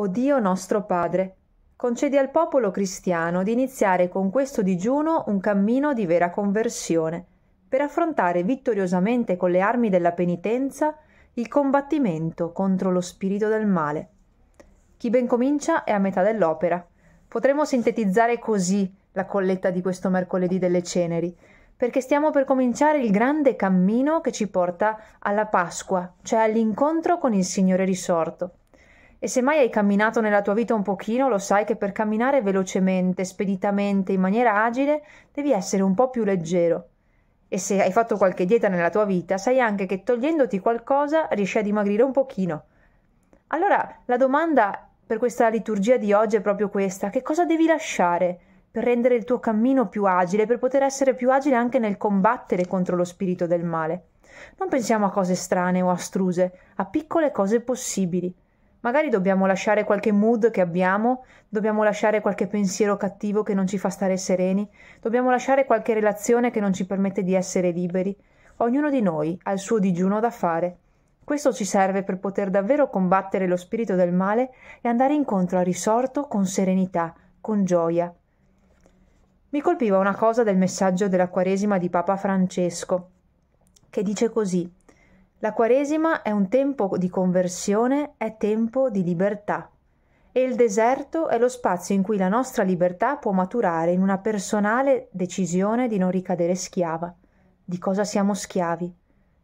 o Dio nostro Padre, concedi al popolo cristiano di iniziare con questo digiuno un cammino di vera conversione, per affrontare vittoriosamente con le armi della penitenza il combattimento contro lo spirito del male. Chi ben comincia è a metà dell'opera. Potremmo sintetizzare così la colletta di questo mercoledì delle ceneri, perché stiamo per cominciare il grande cammino che ci porta alla Pasqua, cioè all'incontro con il Signore risorto. E se mai hai camminato nella tua vita un pochino, lo sai che per camminare velocemente, speditamente, in maniera agile, devi essere un po' più leggero. E se hai fatto qualche dieta nella tua vita, sai anche che togliendoti qualcosa riesci a dimagrire un pochino. Allora, la domanda per questa liturgia di oggi è proprio questa: che cosa devi lasciare per rendere il tuo cammino più agile, per poter essere più agile anche nel combattere contro lo spirito del male? Non pensiamo a cose strane o astruse, a piccole cose possibili. Magari dobbiamo lasciare qualche mood che abbiamo, dobbiamo lasciare qualche pensiero cattivo che non ci fa stare sereni, dobbiamo lasciare qualche relazione che non ci permette di essere liberi. Ognuno di noi ha il suo digiuno da fare. Questo ci serve per poter davvero combattere lo spirito del male e andare incontro al risorto con serenità, con gioia. Mi colpiva una cosa del messaggio della Quaresima di Papa Francesco, che dice così la Quaresima è un tempo di conversione, è tempo di libertà. E il deserto è lo spazio in cui la nostra libertà può maturare in una personale decisione di non ricadere schiava. Di cosa siamo schiavi?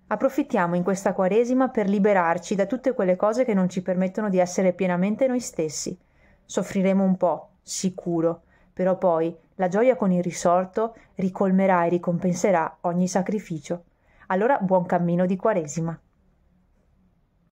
Approfittiamo in questa Quaresima per liberarci da tutte quelle cose che non ci permettono di essere pienamente noi stessi. Soffriremo un po', sicuro, però poi la gioia con il risorto ricolmerà e ricompenserà ogni sacrificio. Allora buon cammino di Quaresima.